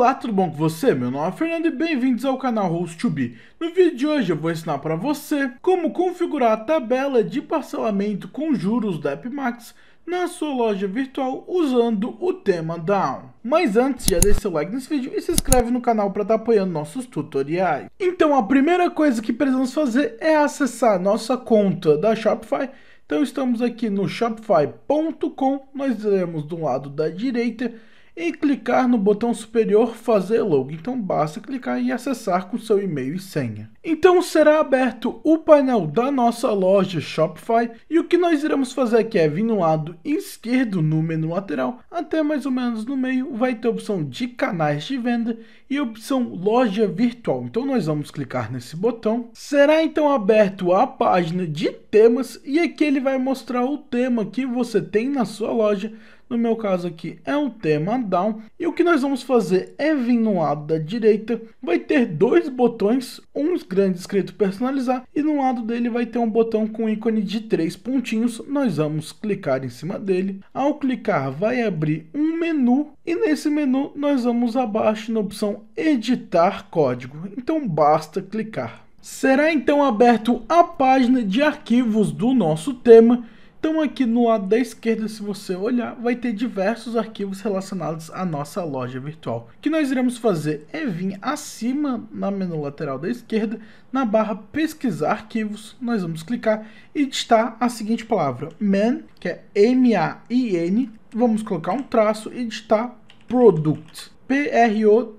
Olá, tudo bom com você? Meu nome é Fernando e bem-vindos ao canal Host2B. No vídeo de hoje eu vou ensinar para você como configurar a tabela de parcelamento com juros da AppMax na sua loja virtual usando o tema Down. Mas antes, já deixa seu like nesse vídeo e se inscreve no canal para estar tá apoiando nossos tutoriais. Então a primeira coisa que precisamos fazer é acessar nossa conta da Shopify então estamos aqui no shopify.com, nós iremos do lado da direita e clicar no botão superior Fazer Login. Então basta clicar e acessar com seu e-mail e senha. Então será aberto o painel da nossa loja Shopify e o que nós iremos fazer aqui é vir no lado esquerdo no menu lateral até mais ou menos no meio vai ter a opção de canais de venda e a opção loja virtual. Então nós vamos clicar nesse botão. Será então aberto a página de temas e aqui ele vai mostrar o tema que você tem na sua loja. No meu caso aqui é o tema down e o que nós vamos fazer é vir no lado da direita, vai ter dois botões, um grande escrito personalizar e no lado dele vai ter um botão com ícone de três pontinhos, nós vamos clicar em cima dele. Ao clicar vai abrir um menu e nesse menu nós vamos abaixo na opção editar código, então basta clicar. Será então aberto a página de arquivos do nosso tema. Então aqui no lado da esquerda, se você olhar, vai ter diversos arquivos relacionados à nossa loja virtual. O que nós iremos fazer é vir acima na menu lateral da esquerda, na barra pesquisar arquivos, nós vamos clicar e digitar a seguinte palavra, man, que é M-A-I-N, vamos colocar um traço e digitar product, P-R-O-D-U-C-T.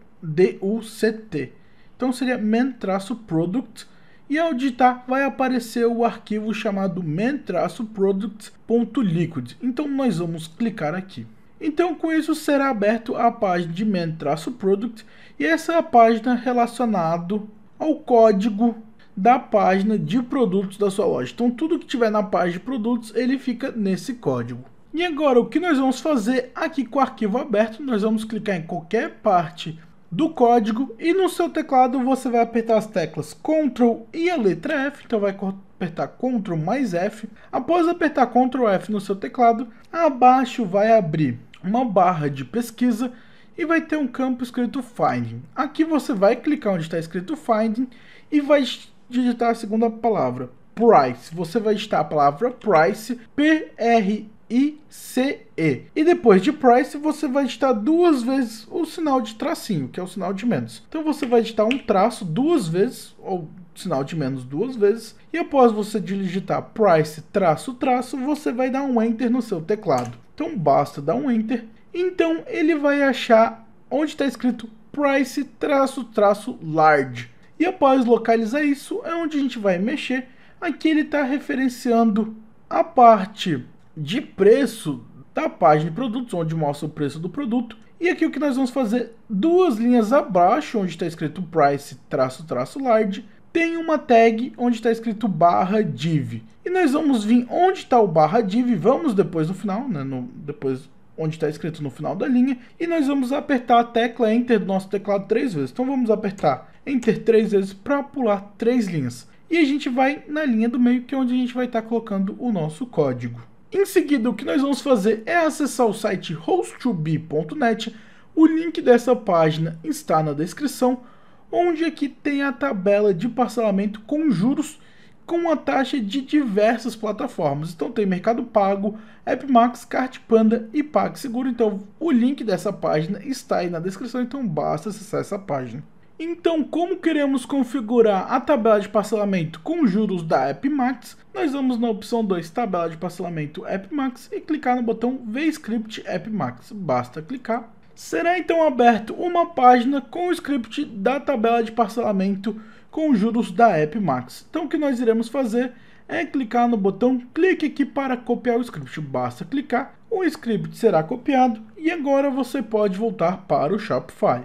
Então seria man-product e ao digitar vai aparecer o arquivo chamado man-product.liquid. Então nós vamos clicar aqui. Então com isso será aberto a página de man-product e essa é a página relacionado ao código da página de produtos da sua loja. Então tudo que tiver na página de produtos, ele fica nesse código. E agora o que nós vamos fazer aqui com o arquivo aberto, nós vamos clicar em qualquer parte do código e no seu teclado você vai apertar as teclas Ctrl e a letra F, então vai apertar Ctrl mais F. Após apertar Ctrl F no seu teclado, abaixo vai abrir uma barra de pesquisa e vai ter um campo escrito Finding. Aqui você vai clicar onde está escrito Finding e vai digitar a segunda palavra, Price. Você vai digitar a palavra Price, P-R-I-C-E, ICE. E depois de price, você vai digitar duas vezes o sinal de tracinho, que é o sinal de menos. Então você vai digitar um traço duas vezes, ou sinal de menos duas vezes, e após você digitar price traço traço, você vai dar um enter no seu teclado. Então basta dar um enter. Então ele vai achar onde está escrito price traço traço large. E após localizar isso, é onde a gente vai mexer. Aqui ele está referenciando a parte de preço da página de produtos, onde mostra o preço do produto. E aqui o que nós vamos fazer, duas linhas abaixo, onde está escrito price, traço, traço, large, tem uma tag onde está escrito barra div. E nós vamos vir onde está o barra div, vamos depois no final, né, no, depois onde está escrito no final da linha, e nós vamos apertar a tecla Enter do nosso teclado três vezes. Então vamos apertar Enter três vezes para pular três linhas. E a gente vai na linha do meio, que é onde a gente vai estar tá colocando o nosso código. Em seguida, o que nós vamos fazer é acessar o site host2b.net. O link dessa página está na descrição, onde aqui tem a tabela de parcelamento com juros com a taxa de diversas plataformas. Então tem Mercado Pago, AppMax, Cartpanda e PagSeguro. Então o link dessa página está aí na descrição, então basta acessar essa página. Então, como queremos configurar a tabela de parcelamento com juros da AppMax, nós vamos na opção 2, tabela de parcelamento AppMax, e clicar no botão VScript AppMax. Basta clicar. Será então aberto uma página com o script da tabela de parcelamento com juros da AppMax. Então, o que nós iremos fazer é clicar no botão clique aqui para copiar o script. Basta clicar, o script será copiado e agora você pode voltar para o Shopify.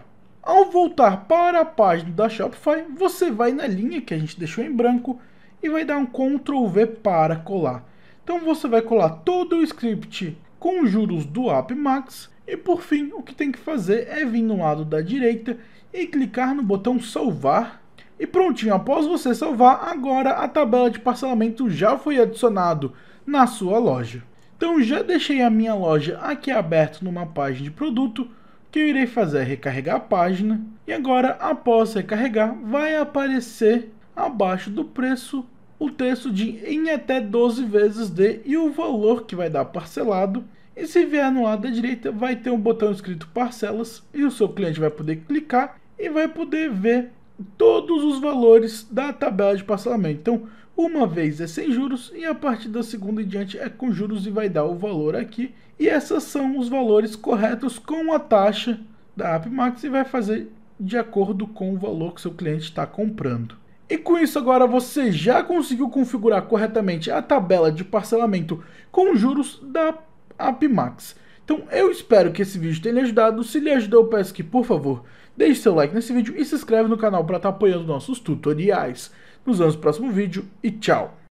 Ao voltar para a página da Shopify, você vai na linha que a gente deixou em branco e vai dar um Ctrl V para colar. Então você vai colar todo o script com os juros do Max e por fim o que tem que fazer é vir no lado da direita e clicar no botão salvar e prontinho, após você salvar, agora a tabela de parcelamento já foi adicionado na sua loja. Então já deixei a minha loja aqui aberta numa página de produto, que eu irei fazer é recarregar a página e agora após recarregar vai aparecer abaixo do preço o texto de em até 12 vezes D e o valor que vai dar parcelado. E se vier no lado da direita vai ter um botão escrito parcelas e o seu cliente vai poder clicar e vai poder ver todos os valores da tabela de parcelamento. Então, uma vez é sem juros e a partir da segunda em diante é com juros e vai dar o valor aqui. E esses são os valores corretos com a taxa da AppMax e vai fazer de acordo com o valor que seu cliente está comprando. E com isso agora você já conseguiu configurar corretamente a tabela de parcelamento com juros da AppMax. Então eu espero que esse vídeo tenha lhe ajudado. Se lhe ajudou, eu peço que, por favor, deixe seu like nesse vídeo e se inscreve no canal para estar tá apoiando nossos tutoriais. Nos vemos no próximo vídeo e tchau!